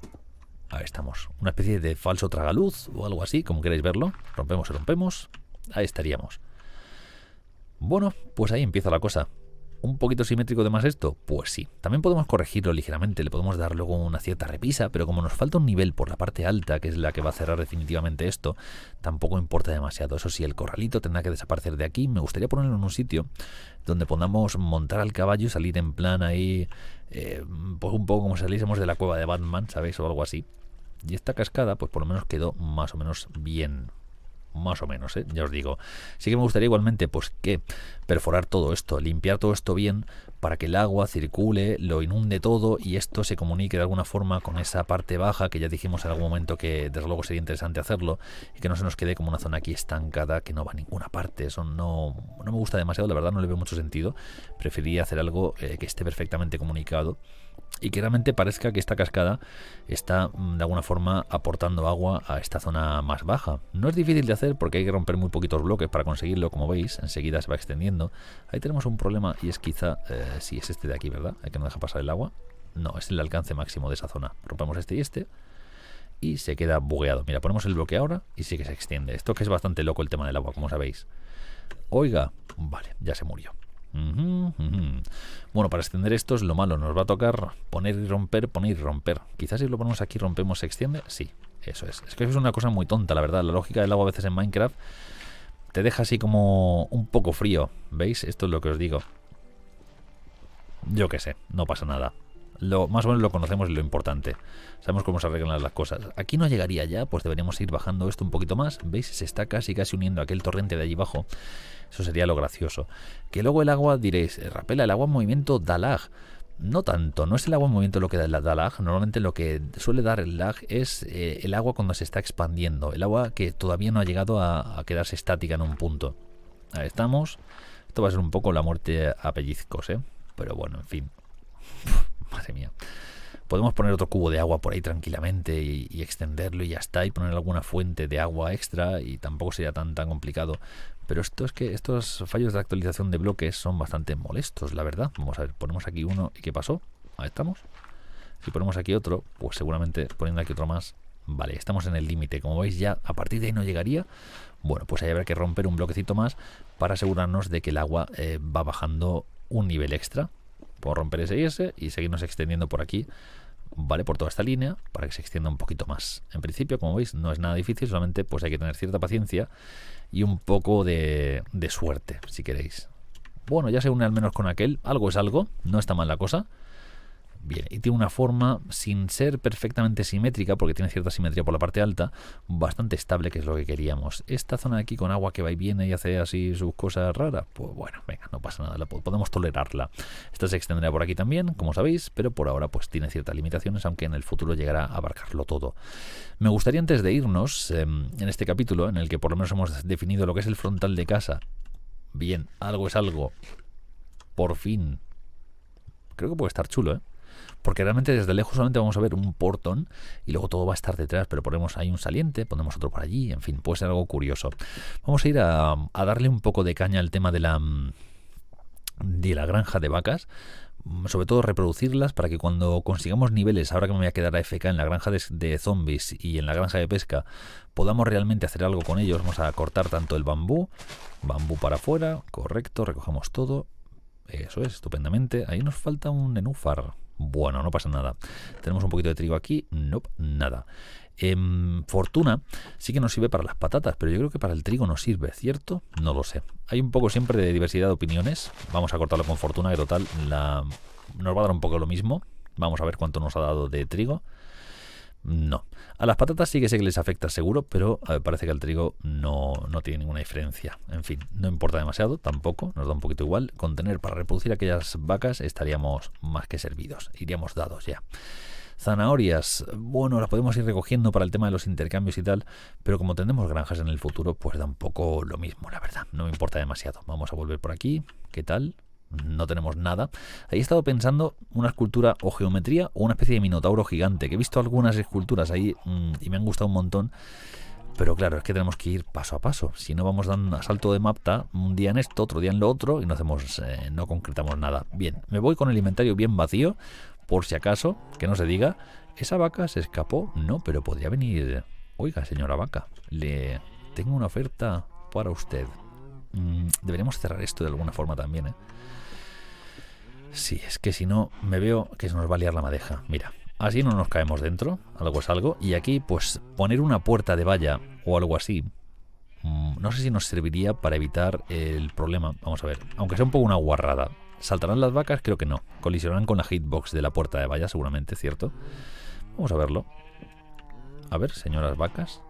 ahí estamos una especie de falso tragaluz o algo así como queráis verlo rompemos y rompemos ahí estaríamos bueno pues ahí empieza la cosa un poquito simétrico de más esto? Pues sí. También podemos corregirlo ligeramente, le podemos dar luego una cierta repisa, pero como nos falta un nivel por la parte alta, que es la que va a cerrar definitivamente esto, tampoco importa demasiado. Eso sí, el corralito tendrá que desaparecer de aquí. Me gustaría ponerlo en un sitio donde podamos montar al caballo y salir en plan ahí, eh, pues un poco como si saliésemos de la cueva de Batman, ¿sabéis? O algo así. Y esta cascada, pues por lo menos quedó más o menos bien más o menos, ¿eh? ya os digo. Sí que me gustaría igualmente, pues, que perforar todo esto, limpiar todo esto bien para que el agua circule, lo inunde todo y esto se comunique de alguna forma con esa parte baja que ya dijimos en algún momento que desde luego sería interesante hacerlo y que no se nos quede como una zona aquí estancada que no va a ninguna parte. Eso no, no me gusta demasiado, la verdad no le veo mucho sentido. Preferiría hacer algo eh, que esté perfectamente comunicado y que realmente parezca que esta cascada está mm, de alguna forma aportando agua a esta zona más baja. No es difícil de hacer porque hay que romper muy poquitos bloques para conseguirlo, como veis, enseguida se va extendiendo. Ahí tenemos un problema y es quizá, eh, si es este de aquí, ¿verdad? Hay que no deja pasar el agua. No, es el alcance máximo de esa zona. Rompemos este y este y se queda bugueado. Mira, ponemos el bloque ahora y sí que se extiende. Esto que es bastante loco el tema del agua, como sabéis. Oiga, vale, ya se murió. Bueno, para extender esto es lo malo, nos va a tocar poner y romper, poner y romper. Quizás si lo ponemos aquí, rompemos, se extiende. Sí, eso es. Es que es una cosa muy tonta, la verdad. La lógica del agua a veces en Minecraft te deja así como un poco frío. ¿Veis? Esto es lo que os digo. Yo qué sé, no pasa nada. Lo, más o menos lo conocemos y lo importante. Sabemos cómo se arreglan las cosas. Aquí no llegaría ya, pues deberíamos ir bajando esto un poquito más. ¿Veis? Se está casi casi uniendo aquel torrente de allí abajo. Eso sería lo gracioso. Que luego el agua, diréis, eh, Rapela, el agua en movimiento da lag. No tanto, no es el agua en movimiento lo que da, da lag. Normalmente lo que suele dar el lag es eh, el agua cuando se está expandiendo. El agua que todavía no ha llegado a, a quedarse estática en un punto. Ahí estamos. Esto va a ser un poco la muerte a pellizcos, ¿eh? Pero bueno, en fin. <laughs> Madre mía. Podemos poner otro cubo de agua por ahí tranquilamente y, extenderlo y ya está, y poner alguna fuente de agua extra y tampoco sería tan, tan complicado. Pero esto es que estos fallos de actualización de bloques son bastante molestos, la verdad. Vamos a ver, ponemos aquí uno y ¿qué pasó? Ahí estamos. Si ponemos aquí otro, pues seguramente poniendo aquí otro más, vale, estamos en el límite. Como veis ya, a partir de ahí no llegaría. Bueno, pues ahí habrá que romper un bloquecito más para asegurarnos de que el agua eh, va bajando un nivel extra. Puedo romper ese y ese y seguirnos extendiendo por aquí ¿vale? Por toda esta línea, para que se extienda un poquito más. En principio, como veis, no es nada difícil, solamente pues hay que tener cierta paciencia y un poco de, de suerte, si queréis. Bueno, ya se une al menos con aquel, algo es algo, no está mal la cosa. Bien, y tiene una forma, sin ser perfectamente simétrica, porque tiene cierta simetría por la parte alta, bastante estable, que es lo que queríamos. Esta zona de aquí con agua que va y viene y hace así sus cosas raras, pues bueno, venga, no pasa nada, la podemos tolerarla. Esta se extenderá por aquí también, como sabéis, pero por ahora pues tiene ciertas limitaciones, aunque en el futuro llegará a abarcarlo todo. Me gustaría antes de irnos, em, en este capítulo, en el que por lo menos hemos definido lo que es el frontal de casa, bien, algo es algo, por fin, creo que puede estar chulo, ¿eh? porque realmente desde lejos solamente vamos a ver un portón y luego todo va a estar detrás, pero ponemos ahí un saliente, ponemos otro por allí, en fin, puede ser algo curioso. Vamos a ir a, darle un poco de caña al tema de la, de la granja de vacas, sobre todo reproducirlas para que cuando consigamos niveles, ahora que me voy a quedar a FK en la granja de, zombies y en la granja de pesca, podamos realmente hacer algo con ellos. Vamos a cortar tanto el bambú, bambú para afuera, correcto, recogemos todo. Eso es, estupendamente. Ahí nos falta un nenúfar. Bueno, no pasa nada. Tenemos un poquito de trigo aquí. No, nada. Em, fortuna sí que nos sirve para las patatas, pero yo creo que para el trigo no sirve, ¿cierto? No lo sé. Hay un poco siempre de diversidad de opiniones. Vamos a cortarlo con fortuna, que total la... nos va a dar un poco lo mismo. Vamos a ver cuánto nos ha dado de trigo. No. A las patatas sí que sé que les afecta seguro, pero parece que al trigo no, tiene ninguna diferencia. En fin, no importa demasiado, tampoco, nos da un poquito igual. Con tener para reproducir aquellas vacas estaríamos más que servidos, iríamos dados ya. Zanahorias, bueno, las podemos ir recogiendo para el tema de los intercambios y tal, pero como tendremos granjas en el futuro, pues da un poco lo mismo, la verdad. No me importa demasiado. Vamos a volver por aquí. ¿Qué tal? no tenemos nada. Ahí he estado pensando una escultura o geometría o una especie de minotauro gigante, que he visto algunas esculturas ahí mm, y me han gustado un montón. Pero claro, es que tenemos que ir paso a paso. Si no vamos dando un salto de mapta, un día en esto, otro día en lo otro, y no hacemos, eh, no concretamos nada. Bien, me voy con el inventario bien vacío, por si acaso, que no se diga, esa vaca se escapó, no, pero podría venir. Oiga, señora vaca, le tengo una oferta para usted. Mm, deberemos cerrar esto de alguna forma también, ¿eh? Sí, es que si no me veo que se nos va a liar la madeja. Mira, así no nos caemos dentro, algo es algo. Y aquí, pues poner una puerta de valla o algo así, mm, no sé si nos serviría para evitar el problema. Vamos a ver, aunque sea un poco una guarrada. ¿Saltarán las vacas? Creo que no. Colisionarán con la hitbox de la puerta de valla, seguramente, ¿cierto? Vamos a verlo. A ver, señoras vacas.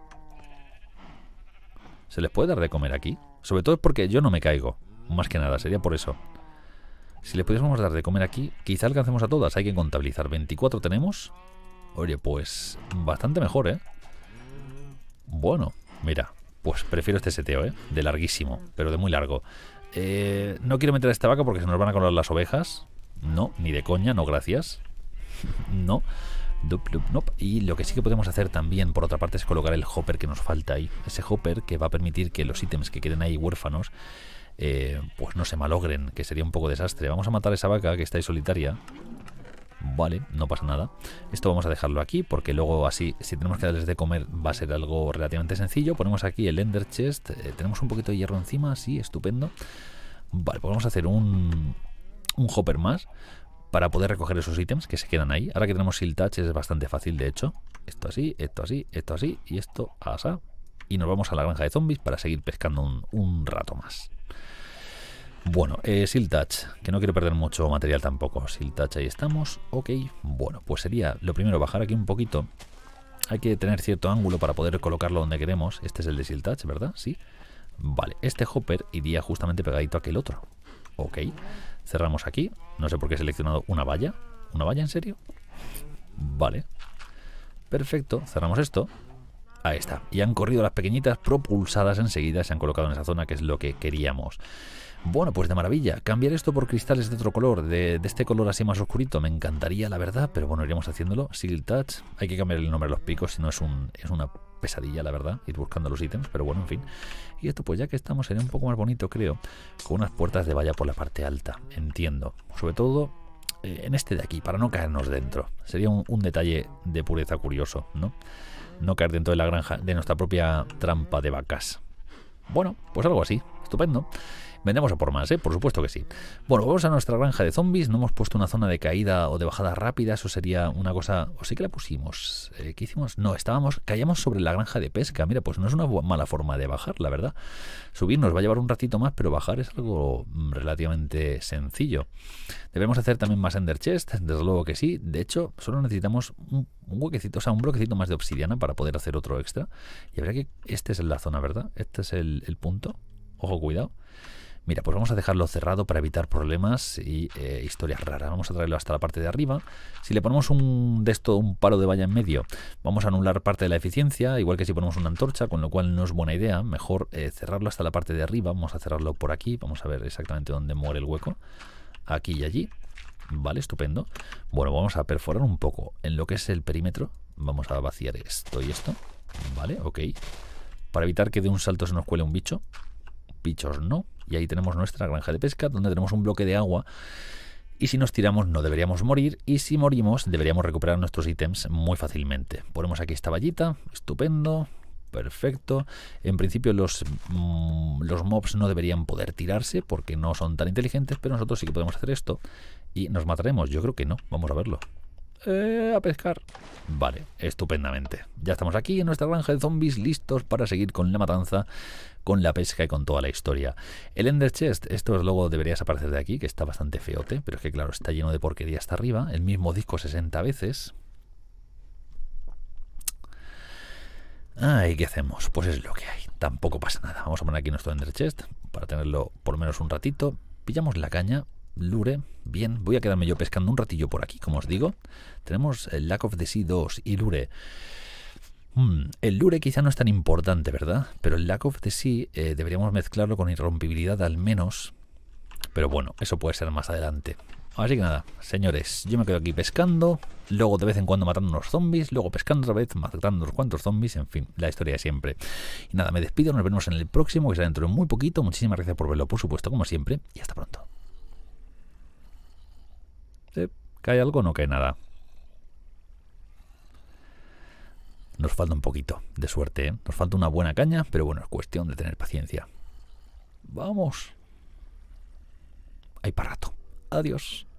¿Se les puede dar de comer aquí? Sobre todo porque yo no me caigo. Más que nada, sería por eso. Si le pudiésemos dar de comer aquí, quizá alcancemos a todas. Hay que contabilizar. 24 tenemos. Oye, pues bastante mejor, ¿eh? Bueno, mira. Pues prefiero este seteo, ¿eh? De larguísimo, pero de muy largo. Eh, no quiero meter a esta vaca porque se nos van a colar las ovejas. No, ni de coña, no gracias. <laughs> no. Y lo que sí que podemos hacer también, por otra parte, es colocar el hopper que nos falta ahí. Ese hopper que va a permitir que los ítems que queden ahí huérfanos eh, pues no se malogren, que sería un poco desastre. Vamos a matar a esa vaca que está ahí solitaria. Vale, no pasa nada. Esto vamos a dejarlo aquí porque luego así, si tenemos que darles de comer, va a ser algo relativamente sencillo. Ponemos aquí el Ender Chest. Eh, tenemos un poquito de hierro encima, así estupendo. Vale, pues vamos a hacer un, hopper más para poder recoger esos ítems que se quedan ahí. Ahora que tenemos el Touch es bastante fácil, de hecho. Esto así, esto así, esto así y esto así y nos vamos a la granja de zombies para seguir pescando un, rato más. Bueno, eh, touch que no quiero perder mucho material tampoco. touch, ahí estamos. Ok, bueno, pues sería lo primero, bajar aquí un poquito. Hay que tener cierto ángulo para poder colocarlo donde queremos. Este es el de Siltouch, ¿verdad? Sí. Vale, este hopper iría justamente pegadito a aquel otro. Ok, cerramos aquí. No sé por qué he seleccionado una valla. ¿Una valla en serio? Vale. Perfecto, cerramos esto. Ahí está. Y han corrido las pequeñitas propulsadas enseguida, se han colocado en esa zona que es lo que queríamos. Bueno, pues de maravilla. Cambiar esto por cristales de otro color, de, este color así más oscurito, me encantaría, la verdad, pero bueno, iríamos haciéndolo. Seal Touch, hay que cambiar el nombre de los picos, si no es, un, es una pesadilla, la verdad, ir buscando los ítems, pero bueno, en fin. Y esto, pues ya que estamos, sería un poco más bonito, creo, con unas puertas de valla por la parte alta, entiendo. Sobre todo eh, en este de aquí, para no caernos dentro. Sería un detalle de pureza curioso, ¿no? no caer dentro de la granja, de nuestra propia trampa de vacas. Bueno, pues algo así, estupendo. Vendemos a por más, ¿eh? por supuesto que sí. Bueno, vamos a nuestra granja de zombies. No hemos puesto una zona de caída o de bajada rápida. Eso sería una cosa... O sí que la pusimos. Eh, ¿Qué hicimos? No, estábamos... Caíamos sobre la granja de pesca. Mira, pues no es una mala forma de bajar, la verdad. Subir nos va a llevar un ratito más, pero bajar es algo mm, relativamente sencillo. Debemos hacer también más Ender Chest. Desde luego que sí. De hecho, solo necesitamos un, huequecito, o sea, un bloquecito más de obsidiana para poder hacer otro extra. Y habrá que... esta es la zona, ¿verdad? Este es el punto. Ojo, cuidado. Mira, pues vamos a dejarlo cerrado para evitar problemas y eh, historias raras. Vamos a traerlo hasta la parte de arriba. Si le ponemos un de esto, un palo de valla en medio, vamos a anular parte de la eficiencia, igual que si ponemos una antorcha, con lo cual no es buena idea. Mejor eh, cerrarlo hasta la parte de arriba. Vamos a cerrarlo por aquí. Vamos a ver exactamente dónde muere el hueco. Aquí y allí. Vale, estupendo. Bueno, vamos a perforar un poco en lo que es el perímetro. Vamos a vaciar esto y esto. Vale, ok. Para evitar que de un salto se nos cuele un bicho. Bichos no. Y ahí tenemos nuestra granja de pesca, donde tenemos un bloque de agua. Y si nos tiramos no deberíamos morir y si morimos deberíamos recuperar nuestros ítems muy fácilmente. Ponemos aquí esta vallita, estupendo, perfecto. En principio los, mm, los mobs no deberían poder tirarse porque no son tan inteligentes, pero nosotros sí que podemos hacer esto y nos mataremos. Yo creo que no, vamos a verlo. Eh, a pescar. Vale, estupendamente. Ya estamos aquí en nuestra granja de zombies listos para seguir con la matanza, con la pesca y con toda la historia. El Ender Chest, esto es luego deberías aparecer de aquí, que está bastante feote, pero es que claro, está lleno de porquería hasta arriba. El mismo disco 60 veces. Ay, ¿qué hacemos? Pues es lo que hay. Tampoco pasa nada. Vamos a poner aquí nuestro Ender Chest para tenerlo por menos un ratito. Pillamos la caña, Lure. Bien, voy a quedarme yo pescando un ratillo por aquí, como os digo. Tenemos el Lack of the Sea 2 y Lure. Mm, el Lure quizá no es tan importante, ¿verdad? Pero el Lack of the Sea eh, deberíamos mezclarlo con irrompibilidad al menos. Pero bueno, eso puede ser más adelante. Así que nada, señores, yo me quedo aquí pescando, luego de vez en cuando matando unos zombies, luego pescando otra vez, matando unos cuantos zombies, en fin, la historia de siempre. Y nada, me despido, nos vemos en el próximo, que será dentro de muy poquito. Muchísimas gracias por verlo, por supuesto, como siempre, y hasta pronto. ¿Cae algo no cae nada? Nos falta un poquito de suerte, ¿eh? Nos falta una buena caña, pero bueno, es cuestión de tener paciencia. Vamos. Hay para rato. Adiós.